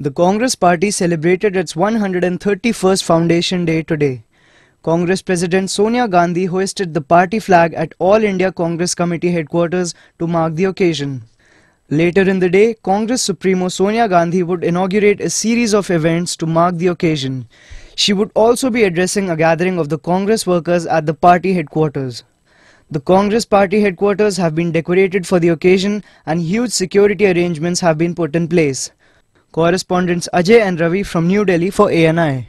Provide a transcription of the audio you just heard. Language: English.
The Congress party celebrated its 131st Foundation Day today. Congress President Sonia Gandhi hoisted the party flag at All India Congress Committee headquarters to mark the occasion. Later in the day, Congress Supremo Sonia Gandhi would inaugurate a series of events to mark the occasion. She would also be addressing a gathering of the Congress workers at the party headquarters. The Congress party headquarters have been decorated for the occasion and huge security arrangements have been put in place. Correspondents Ajay and Ravi from New Delhi for ANI.